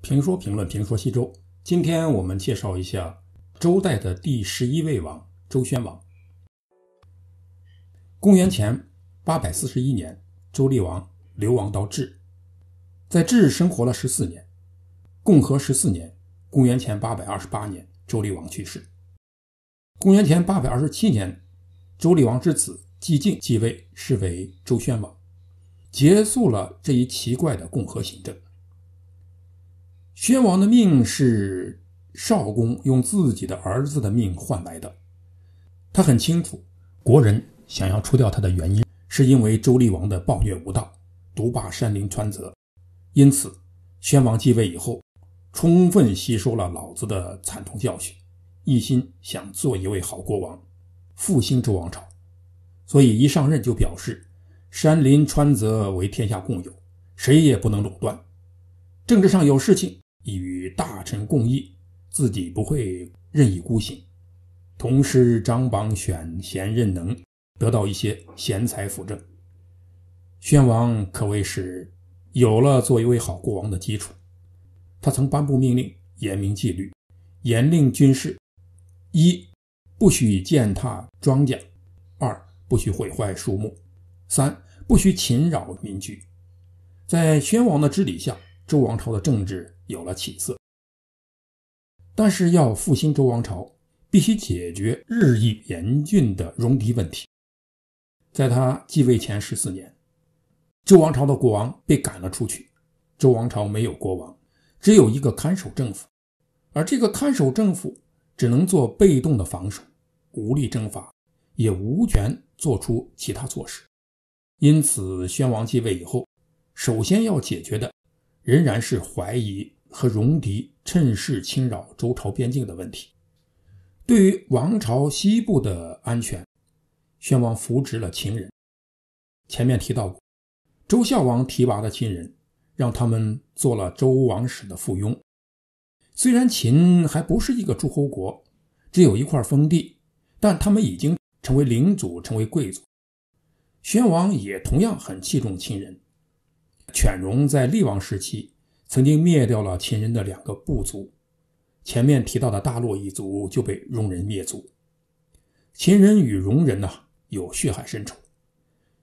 评说评论评说西周。今天我们介绍一下周代的第十一位王周宣王。公元前八百四十一年，周厉王流亡到至，在至生活了十四年。共和十四年，公元前八百二十八年，周厉王去世。公元前八百二十七年，周厉王之子姬敬继位，是为周宣王，结束了这一奇怪的共和行政。宣王的命是少公用自己的儿子的命换来的，他很清楚国人想要除掉他的原因，是因为周厉王的暴虐无道，独霸山林川泽。因此，宣王继位以后，充分吸收了老子的惨痛教训，一心想做一位好国王，复兴周王朝。所以一上任就表示，山林川泽为天下共有，谁也不能垄断。政治上有事情。与大臣共议，自己不会任意孤行。同时，张榜选贤任能，得到一些贤才辅政。宣王可谓是有了做一位好国王的基础。他曾颁布命令，严明纪律，严令军士：一、不许践踏庄稼；二、不许毁坏树木；三、不许侵扰民居。在宣王的治理下，周王朝的政治。有了起色，但是要复兴周王朝，必须解决日益严峻的戎狄问题。在他继位前十四年，周王朝的国王被赶了出去，周王朝没有国王，只有一个看守政府，而这个看守政府只能做被动的防守，无力征伐，也无权做出其他措施。因此，宣王继位以后，首先要解决的仍然是怀疑。和戎狄趁势侵扰周朝边境的问题，对于王朝西部的安全，宣王扶植了秦人。前面提到过，周孝王提拔的秦人，让他们做了周王室的附庸。虽然秦还不是一个诸侯国，只有一块封地，但他们已经成为领主，成为贵族。宣王也同样很器重秦人。犬戎在厉王时期。曾经灭掉了秦人的两个部族，前面提到的大洛一族就被戎人灭族。秦人与戎人呢有血海深仇，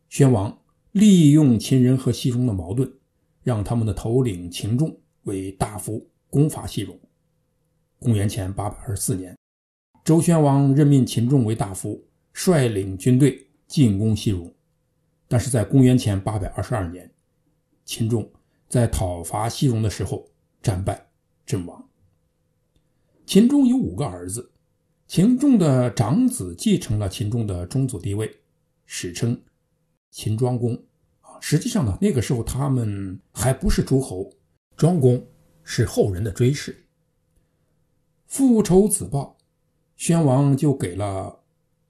宣王利用秦人和西戎的矛盾，让他们的头领秦仲为大夫攻伐西戎。公元前八百二十四年，周宣王任命秦仲为大夫，率领军队进攻西戎。但是在公元前八百二十二年，秦仲。在讨伐西戎的时候，战败阵亡。秦仲有五个儿子，秦仲的长子继承了秦仲的宗祖地位，史称秦庄公。啊，实际上呢，那个时候他们还不是诸侯，庄公是后人的追谥。复仇子报，宣王就给了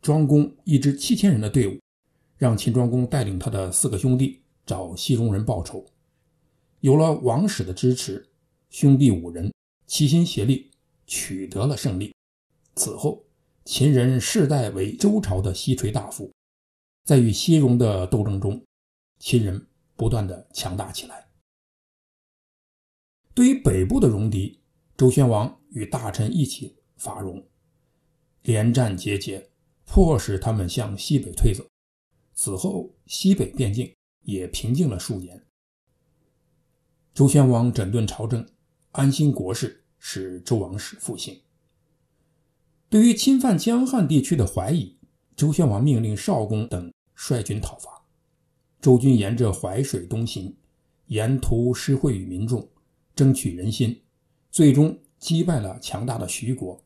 庄公一支七千人的队伍，让秦庄公带领他的四个兄弟找西戎人报仇。有了王室的支持，兄弟五人齐心协力，取得了胜利。此后，秦人世代为周朝的西垂大夫。在与西戎的斗争中，秦人不断的强大起来。对于北部的戎狄，周宣王与大臣一起伐戎，连战节节，迫使他们向西北退走。此后，西北边境也平静了数年。周宣王整顿朝政，安心国事，使周王室复兴。对于侵犯江汉地区的怀疑，周宣王命令少公等率军讨伐。周军沿着淮水东行，沿途施惠于民众，争取人心，最终击败了强大的徐国，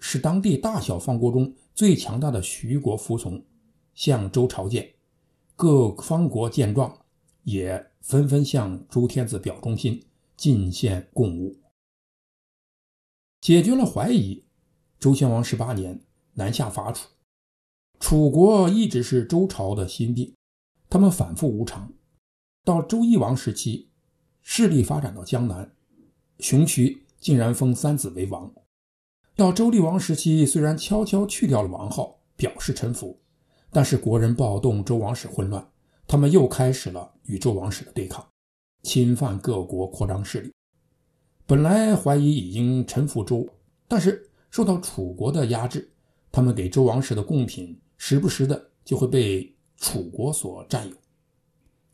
使当地大小方国中最强大的徐国服从，向周朝见。各方国见状。也纷纷向周天子表忠心，进献贡物，解决了怀疑。周宣王十八年，南下伐楚。楚国一直是周朝的心病，他们反复无常。到周懿王时期，势力发展到江南，熊渠竟然封三子为王。到周厉王时期，虽然悄悄去掉了王号，表示臣服，但是国人暴动，周王室混乱。他们又开始了与周王室的对抗，侵犯各国，扩张势力。本来怀疑已经臣服周，但是受到楚国的压制，他们给周王室的贡品，时不时的就会被楚国所占有。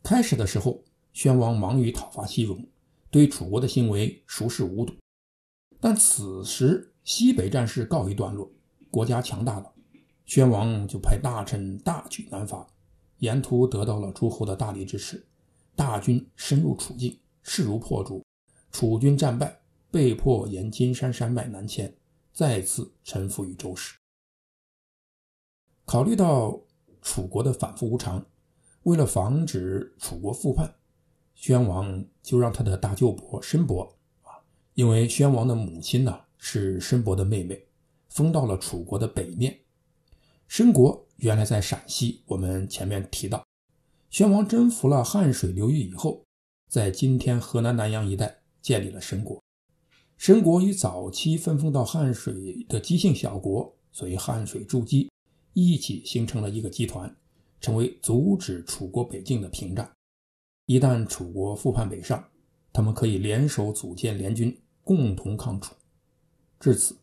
开始的时候，宣王忙于讨伐西戎，对楚国的行为熟视无睹。但此时西北战事告一段落，国家强大了，宣王就派大臣大举南伐。沿途得到了诸侯的大力支持，大军深入楚境，势如破竹，楚军战败，被迫沿金山山脉南迁，再次臣服于周氏。考虑到楚国的反复无常，为了防止楚国复叛，宣王就让他的大舅伯申伯啊，因为宣王的母亲呢是申伯的妹妹，封到了楚国的北面。申国原来在陕西，我们前面提到，宣王征服了汉水流域以后，在今天河南南阳一带建立了申国。申国与早期分封到汉水的姬姓小国，所以汉水筑姬一起形成了一个集团，成为阻止楚国北进的屏障。一旦楚国复叛北上，他们可以联手组建联军，共同抗楚。至此，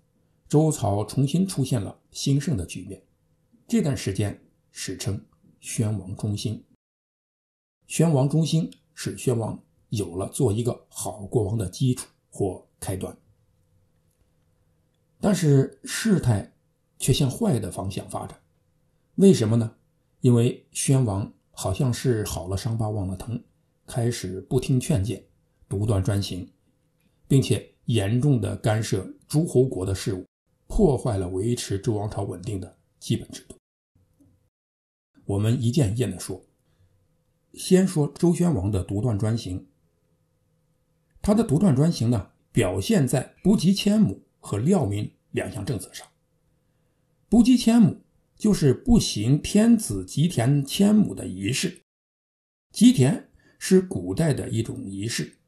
周朝重新出现了兴盛的局面。这段时间史称“宣王中兴”，宣王中兴使宣王有了做一个好国王的基础或开端。但是事态却向坏的方向发展，为什么呢？因为宣王好像是好了伤疤忘了疼，开始不听劝谏，独断专行，并且严重的干涉诸侯国的事务，破坏了维持周王朝稳定的基本制度。我们一件一件的说，先说周宣王的独断专行。他的独断专行呢，表现在不及千亩和料民两项政策上。不及千亩就是不行天子籍田千亩的仪式。籍田是古代的一种仪式，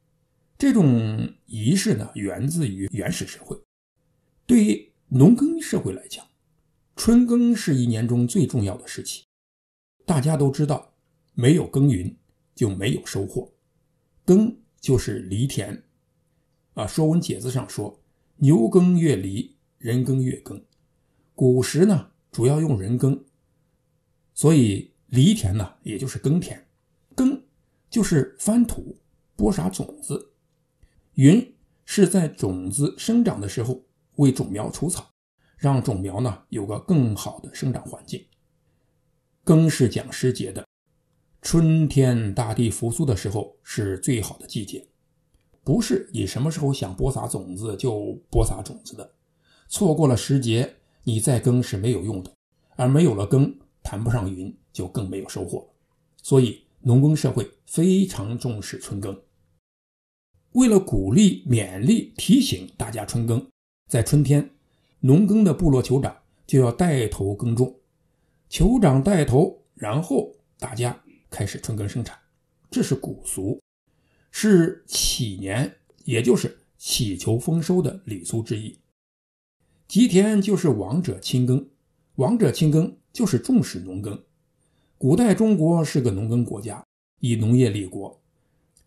这种仪式呢，源自于原始社会。对于农耕社会来讲，春耕是一年中最重要的时期。大家都知道，没有耕耘就没有收获。耕就是犁田，啊，《说文解字》上说：“牛耕月犁，人耕月耕。”古时呢，主要用人耕，所以犁田呢，也就是耕田。耕就是翻土、播撒种子，耘是在种子生长的时候为种苗除草，让种苗呢有个更好的生长环境。耕是讲时节的，春天大地复苏的时候是最好的季节，不是你什么时候想播撒种子就播撒种子的，错过了时节，你再耕是没有用的，而没有了耕，谈不上云，就更没有收获。所以，农耕社会非常重视春耕。为了鼓励、勉励、提醒大家春耕，在春天，农耕的部落酋长就要带头耕种。酋长带头，然后大家开始春耕生产，这是古俗，是祈年，也就是祈求丰收的礼俗之一。吉田就是王者亲耕，王者亲耕就是重视农耕。古代中国是个农耕国家，以农业立国，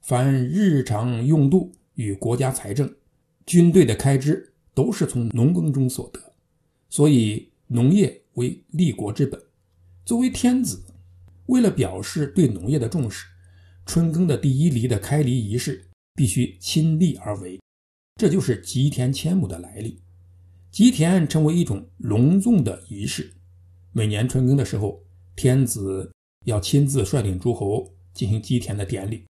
凡日常用度与国家财政、军队的开支都是从农耕中所得，所以农业为立国之本。作为天子，为了表示对农业的重视，春耕的第一犁的开犁仪式必须亲力而为，这就是“吉田千亩”的来历。吉田成为一种隆重的仪式，每年春耕的时候，天子要亲自率领诸侯进行吉田的典礼。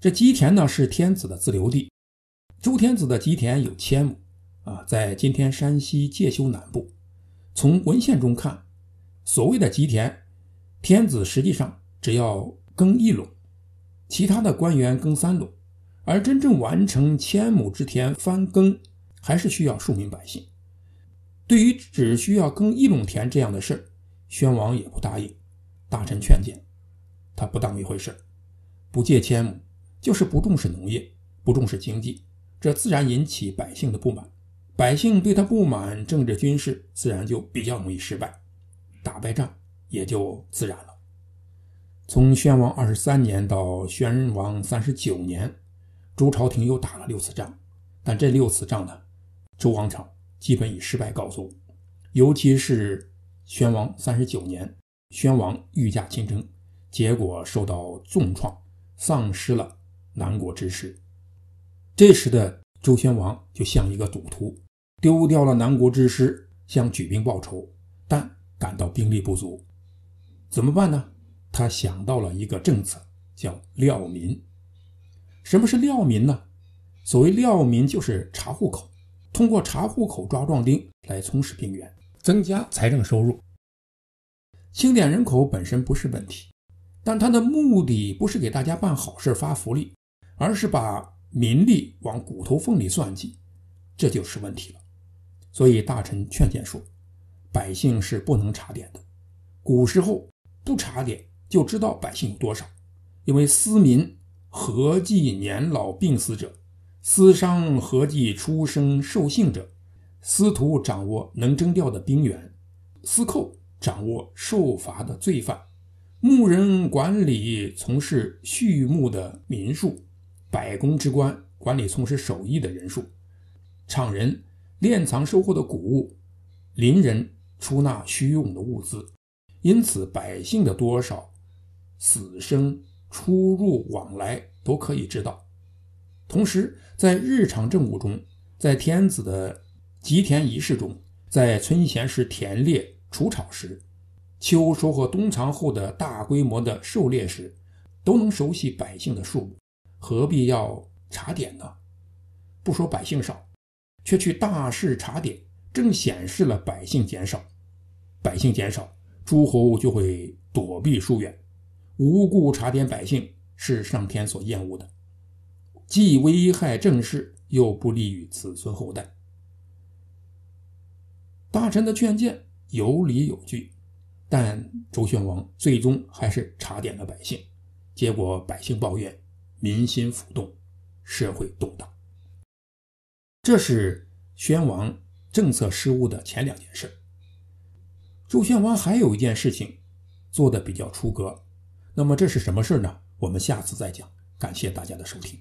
这吉田呢，是天子的自留地。周天子的吉田有千亩，啊，在今天山西介休南部。从文献中看。所谓的吉田，天子实际上只要耕一垄，其他的官员耕三垄，而真正完成千亩之田翻耕，还是需要庶民百姓。对于只需要耕一垄田这样的事儿，宣王也不答应。大臣劝谏，他不当一回事儿，不借千亩，就是不重视农业，不重视经济，这自然引起百姓的不满。百姓对他不满，政治军事自然就比较容易失败。打败仗也就自然了。从宣王二十三年到宣王三十九年，周朝廷又打了六次仗，但这六次仗呢，周王朝基本以失败告终。尤其是宣王三十九年，宣王御驾亲征，结果受到重创，丧失了南国之师。这时的周宣王就像一个赌徒，丢掉了南国之师，想举兵报仇，但。感到兵力不足，怎么办呢？他想到了一个政策，叫“料民”。什么是“料民”呢？所谓“料民”，就是查户口，通过查户口抓壮丁来充实兵源，增加财政收入。清点人口本身不是问题，但他的目的不是给大家办好事、发福利，而是把民力往骨头缝里算计，这就是问题了。所以大臣劝谏说。百姓是不能查点的。古时候不查点就知道百姓有多少，因为司民合计年老病死者，司商合计出生受姓者，司徒掌握能征调的兵员，司寇掌握受罚的罪犯，牧人管理从事畜牧的民数，百工之官管理从事手艺的人数，厂人炼藏收获的谷物，林人。出纳需用的物资，因此百姓的多少、死生、出入往来都可以知道。同时，在日常政务中，在天子的吉田仪式中，在春闲时田猎除草时、秋收和冬藏后的大规模的狩猎时，都能熟悉百姓的数目，何必要查点呢？不说百姓少，却去大事查点，正显示了百姓减少。百姓减少，诸侯就会躲避疏远。无故查点百姓是上天所厌恶的，既危害政事，又不利于子孙后代。大臣的劝谏有理有据，但周宣王最终还是查点了百姓，结果百姓抱怨，民心浮动，社会动荡。这是宣王政策失误的前两件事。周宣王还有一件事情做的比较出格，那么这是什么事呢？我们下次再讲。感谢大家的收听。